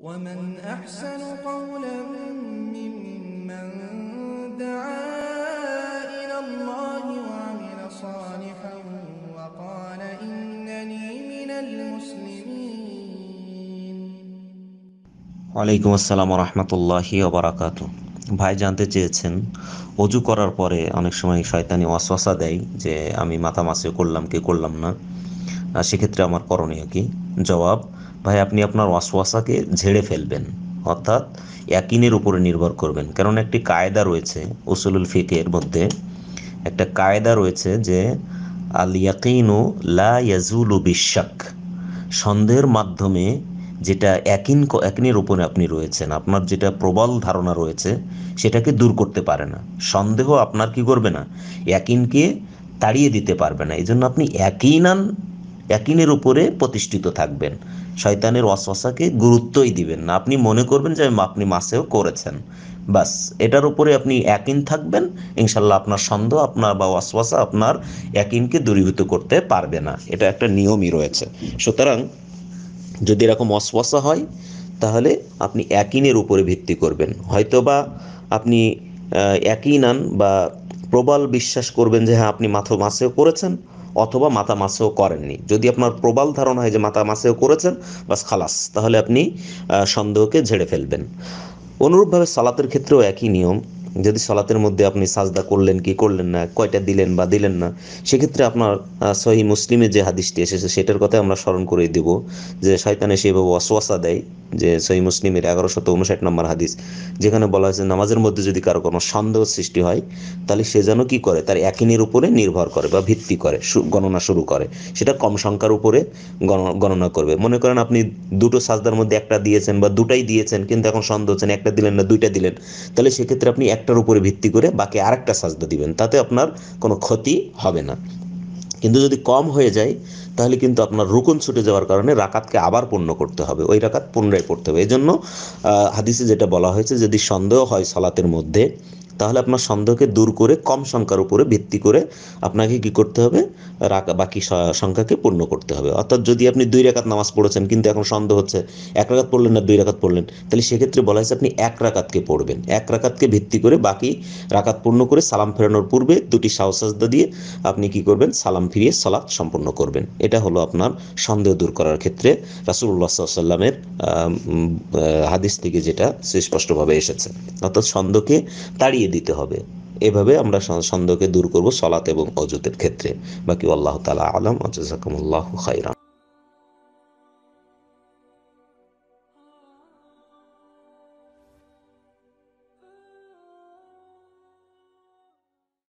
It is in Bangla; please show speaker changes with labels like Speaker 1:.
Speaker 1: ومن أحسن قولا ممن دعا إلى الله وعمل صالحا وقال إنني من المسلمين وعليكم السلام ورحمة الله وبركاته ভাই জানতে চেয়েছেন অজু করার পরে অনেক সময় শয়তানি ওয়াসওয়াসা দেয় যে আমি মাথা মাসে করলাম কি করলাম না সেক্ষেত্রে আমার করণীয় কি জবাব ভাই আপনি আপনার ওয়াসওয়াসাকে ঝেড়ে ফেলবেন অর্থাৎ একিনের উপরে নির্ভর করবেন কারণ একটি কায়দা রয়েছে ওসুলুল ফিকের মধ্যে একটা কায়দা রয়েছে যে আল ইয়াকিনু লা ইয়াজুলু বিশ্বাক সন্দেহের মাধ্যমে যেটা একিন একিনের উপরে আপনি রয়েছেন আপনার যেটা প্রবল ধারণা রয়েছে সেটাকে দূর করতে পারে না সন্দেহ আপনার কি করবে না একিনকে তাড়িয়ে দিতে পারবে না এই জন্য আপনি নান একিনের উপরে প্রতিষ্ঠিত থাকবেন শয়তানের অশ্বাসাকে গুরুত্বই দিবেন না আপনি মনে করবেন যে আপনি মাসেও করেছেন বাস এটার উপরে আপনি একিন থাকবেন ইনশাল্লাহ আপনার সন্দেহ আপনার বা অশ্বাসা আপনার একিনকে দূরীভূত করতে পারবে না এটা একটা নিয়মই রয়েছে সুতরাং যদি এরকম অশ্বাসা হয় তাহলে আপনি একিনের উপরে ভিত্তি করবেন হয়তোবা আপনি একই নান বা প্রবল বিশ্বাস করবেন যে হ্যাঁ আপনি মাথো মাসেও করেছেন অথবা মাথা মাসেও করেননি যদি আপনার প্রবাল ধারণা হয় যে মাথা মাসেও করেছেন বাস খালাস তাহলে আপনি সন্দেহকে ঝেড়ে ফেলবেন অনুরূপভাবে সালাতের ক্ষেত্রেও একই নিয়ম যদি সলাতের মধ্যে আপনি সাজদা করলেন কি করলেন না কয়টা দিলেন বা দিলেন না সেক্ষেত্রে আপনার সহি মুসলিমের যে হাদিসটি এসেছে সেটার কথাই আমরা স্মরণ করে দেব যে শয়তানে সেইভাবে অশোয়াশা দেয় যে সহি মুসলিমের শত উনষাট নম্বর হাদিস যেখানে বলা হয়েছে নামাজের মধ্যে যদি কারো কোনো সন্দেহ সৃষ্টি হয় তাহলে সে যেন কী করে তার একিনের উপরে নির্ভর করে বা ভিত্তি করে গণনা শুরু করে সেটা কম সংখ্যার উপরে গণনা করবে মনে করেন আপনি দুটো সাজদার মধ্যে একটা দিয়েছেন বা দুটাই দিয়েছেন কিন্তু এখন সন্দেহ হচ্ছেন একটা দিলেন না দুইটা দিলেন তাহলে সেক্ষেত্রে আপনি এক একটার উপরে ভিত্তি করে বাকি আরেকটা সাজদা দিবেন তাতে আপনার কোনো ক্ষতি হবে না কিন্তু যদি কম হয়ে যায় তাহলে কিন্তু আপনার রুকন ছুটে যাওয়ার কারণে রাকাতকে আবার পূর্ণ করতে হবে ওই রাকাত পুনরায় পড়তে হবে এই জন্য হাদিসে যেটা বলা হয়েছে যদি সন্দেহ হয় সলাতের মধ্যে তাহলে আপনার সন্দেহকে দূর করে কম সংখ্যার উপরে ভিত্তি করে আপনাকে কি করতে হবে রাখা বাকি সংখ্যাকে পূর্ণ করতে হবে অর্থাৎ যদি আপনি দুই রাকাত নামাজ পড়েছেন কিন্তু এখন সন্দেহ হচ্ছে এক রাকাত পড়লেন না দুই রাকাত পড়লেন তাহলে সেক্ষেত্রে বলা হয়েছে আপনি এক রাকাতকে পড়বেন এক রাকাতকে ভিত্তি করে বাকি রাকাত পূর্ণ করে সালাম ফেরানোর পূর্বে দুটি সাহসাজদা দিয়ে আপনি কি করবেন সালাম ফিরিয়ে সালাদ সম্পূর্ণ করবেন এটা হলো আপনার সন্দেহ দূর করার ক্ষেত্রে রাসুল্লাহ সাল্লামের হাদিস থেকে যেটা সুস্পষ্টভাবে এসেছে অর্থাৎ সন্দেহকে তাড়িয়ে দিতে হবে এভাবে আমরা সন্দেহকে দূর করব সলাত এবং অজুতের ক্ষেত্রে বাকি আল্লাহ তালা আলম আজাকুমুল্লাহ খাইরাম